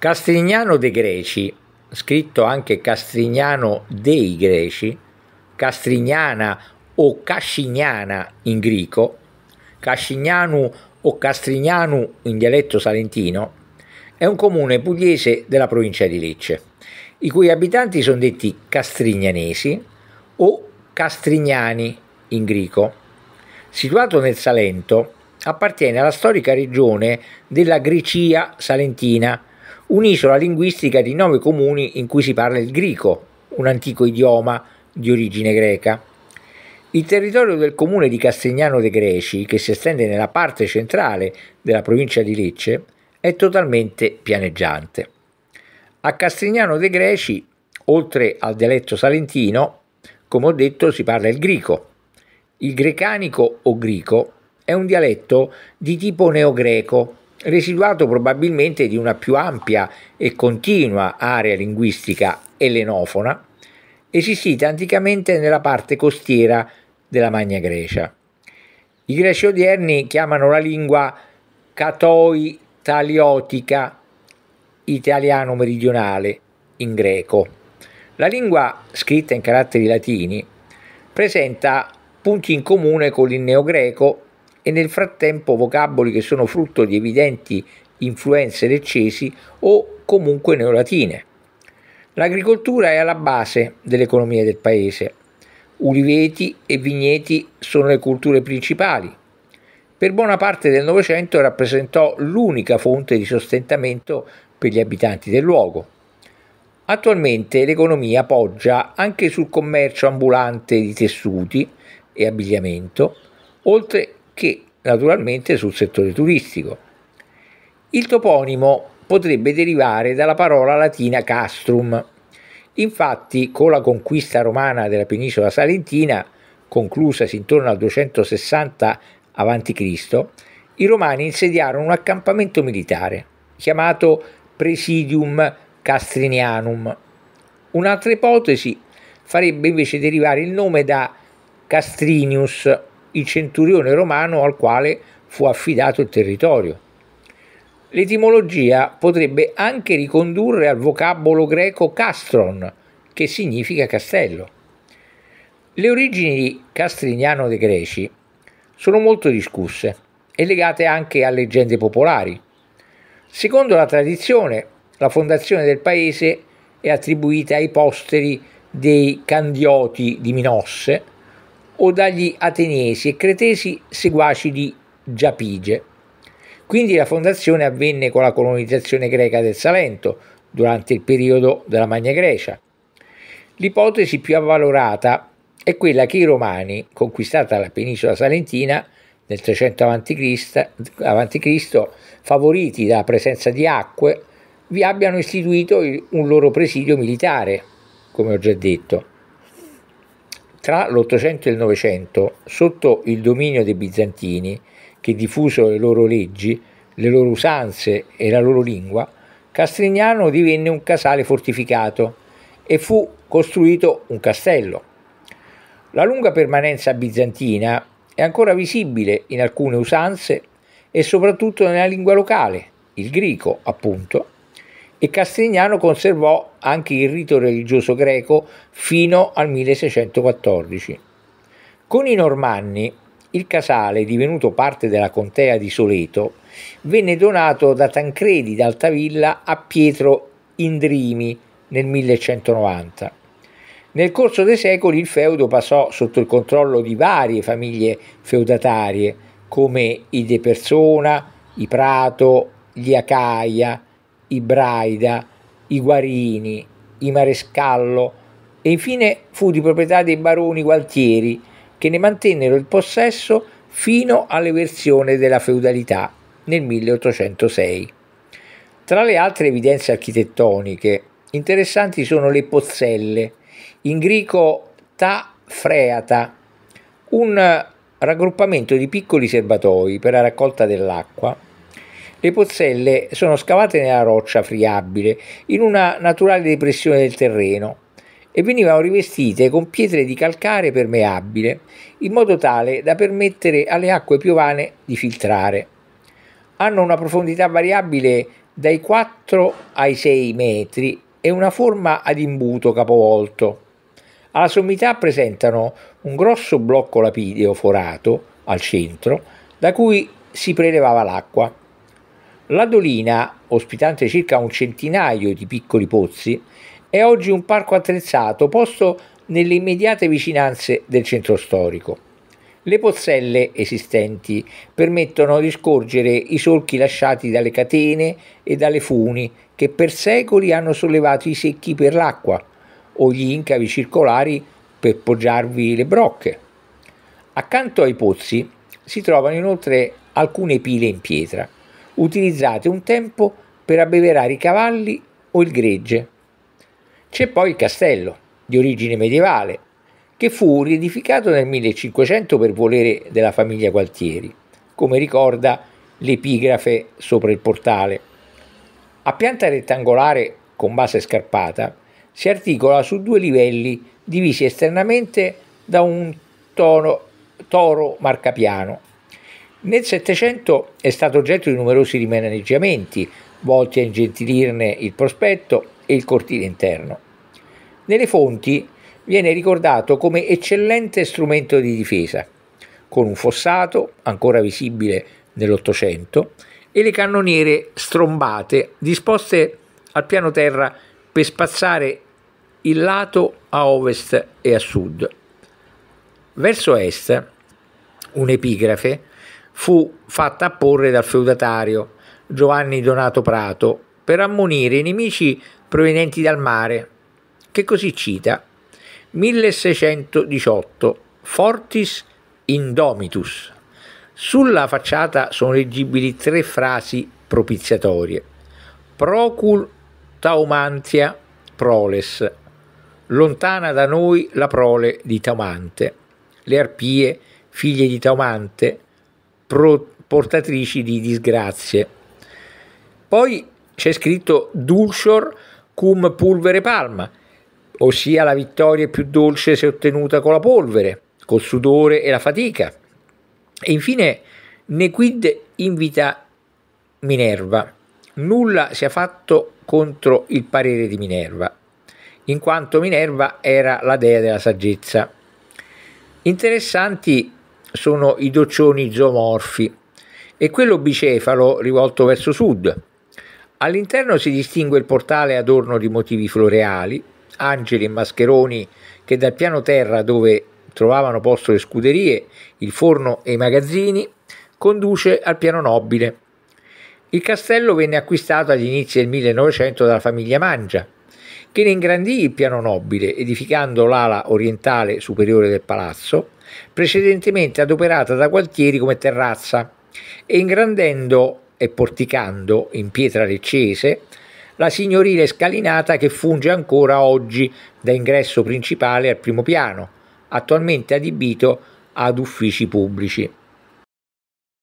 Castrignano de' Greci, scritto anche Castrignano dei Greci, Castrignana o Cascignana in greco, Cascignanu o Castrignanu in dialetto salentino, è un comune pugliese della provincia di Lecce, i cui abitanti sono detti castrignanesi o castrignani in greco. Situato nel Salento, appartiene alla storica regione della Grecia salentina, un'isola linguistica di nove comuni in cui si parla il greco, un antico idioma di origine greca. Il territorio del comune di Castignano de Greci, che si estende nella parte centrale della provincia di Lecce, è totalmente pianeggiante. A Castignano de Greci, oltre al dialetto salentino, come ho detto, si parla il greco. Il grecanico o greco è un dialetto di tipo neogreco residuato probabilmente di una più ampia e continua area linguistica elenofona esistita anticamente nella parte costiera della Magna Grecia. I greci odierni chiamano la lingua catoi taliotica, italiano meridionale, in greco. La lingua scritta in caratteri latini presenta punti in comune con il neogreco e nel frattempo vocaboli che sono frutto di evidenti influenze leccesi o comunque neolatine. L'agricoltura è alla base dell'economia del paese. Uliveti e vigneti sono le culture principali. Per buona parte del Novecento rappresentò l'unica fonte di sostentamento per gli abitanti del luogo. Attualmente l'economia poggia anche sul commercio ambulante di tessuti e abbigliamento, oltre che naturalmente sul settore turistico. Il toponimo potrebbe derivare dalla parola latina castrum. Infatti, con la conquista romana della penisola salentina, conclusasi intorno al 260 a.C., i romani insediarono un accampamento militare chiamato Presidium Castrinianum. Un'altra ipotesi farebbe invece derivare il nome da Castrinius, il centurione romano al quale fu affidato il territorio. L'etimologia potrebbe anche ricondurre al vocabolo greco castron, che significa castello. Le origini di Castrignano dei Greci sono molto discusse e legate anche a leggende popolari. Secondo la tradizione, la fondazione del paese è attribuita ai posteri dei Candioti di Minosse, o dagli ateniesi e cretesi seguaci di Giapige. Quindi la fondazione avvenne con la colonizzazione greca del Salento durante il periodo della Magna Grecia. L'ipotesi più avvalorata è quella che i Romani, conquistata la penisola salentina nel 300 a.C., favoriti dalla presenza di acque, vi abbiano istituito un loro presidio militare, come ho già detto. Tra l'800 e il 900, sotto il dominio dei bizantini, che diffusero le loro leggi, le loro usanze e la loro lingua, Castrignano divenne un casale fortificato e fu costruito un castello. La lunga permanenza bizantina è ancora visibile in alcune usanze e soprattutto nella lingua locale, il greco appunto, e Castignano conservò anche il rito religioso greco fino al 1614. Con i Normanni il casale, divenuto parte della contea di Soleto, venne donato da Tancredi d'Altavilla a Pietro Indrimi nel 1190. Nel corso dei secoli il feudo passò sotto il controllo di varie famiglie feudatarie, come i De Persona, i Prato, gli Acaia, i Braida, i Guarini, i Marescallo e infine fu di proprietà dei baroni Gualtieri che ne mantennero il possesso fino all'eversione della feudalità nel 1806. Tra le altre evidenze architettoniche interessanti sono le pozzelle, in greco ta freata, un raggruppamento di piccoli serbatoi per la raccolta dell'acqua le pozzelle sono scavate nella roccia friabile in una naturale depressione del terreno e venivano rivestite con pietre di calcare permeabile in modo tale da permettere alle acque piovane di filtrare. Hanno una profondità variabile dai 4 ai 6 metri e una forma ad imbuto capovolto. Alla sommità presentano un grosso blocco lapideo forato al centro da cui si prelevava l'acqua. La dolina, ospitante circa un centinaio di piccoli pozzi, è oggi un parco attrezzato posto nelle immediate vicinanze del centro storico. Le pozzelle esistenti permettono di scorgere i solchi lasciati dalle catene e dalle funi che per secoli hanno sollevato i secchi per l'acqua o gli incavi circolari per poggiarvi le brocche. Accanto ai pozzi si trovano inoltre alcune pile in pietra utilizzate un tempo per abbeverare i cavalli o il gregge. C'è poi il castello, di origine medievale, che fu riedificato nel 1500 per volere della famiglia Gualtieri, come ricorda l'epigrafe sopra il portale. A pianta rettangolare con base scarpata, si articola su due livelli divisi esternamente da un tono, toro marcapiano nel Settecento è stato oggetto di numerosi rimaneggiamenti volti a ingentilirne il prospetto e il cortile interno. Nelle fonti viene ricordato come eccellente strumento di difesa, con un fossato ancora visibile nell'Ottocento e le cannoniere strombate disposte al piano terra per spazzare il lato a ovest e a sud. Verso est, un'epigrafe fu fatta apporre dal feudatario Giovanni Donato Prato per ammonire i nemici provenienti dal mare, che così cita 1618 Fortis Indomitus. Sulla facciata sono leggibili tre frasi propiziatorie. Procul Taumantia proles. Lontana da noi la prole di Taumante. Le arpie, figlie di Taumante, portatrici di disgrazie. Poi c'è scritto dulcior cum pulvere palma, ossia la vittoria più dolce se ottenuta con la polvere, col sudore e la fatica. E infine Nequid invita Minerva. Nulla sia fatto contro il parere di Minerva, in quanto Minerva era la dea della saggezza. Interessanti sono i doccioni zoomorfi e quello bicefalo rivolto verso sud. All'interno si distingue il portale adorno di motivi floreali, angeli e mascheroni che dal piano terra dove trovavano posto le scuderie, il forno e i magazzini, conduce al piano nobile. Il castello venne acquistato agli inizi del 1900 dalla famiglia Mangia, che ne ingrandì il piano nobile, edificando l'ala orientale superiore del palazzo, precedentemente adoperata da Gualtieri come terrazza, e ingrandendo e porticando in pietra leccese la signorile scalinata che funge ancora oggi da ingresso principale al primo piano, attualmente adibito ad uffici pubblici.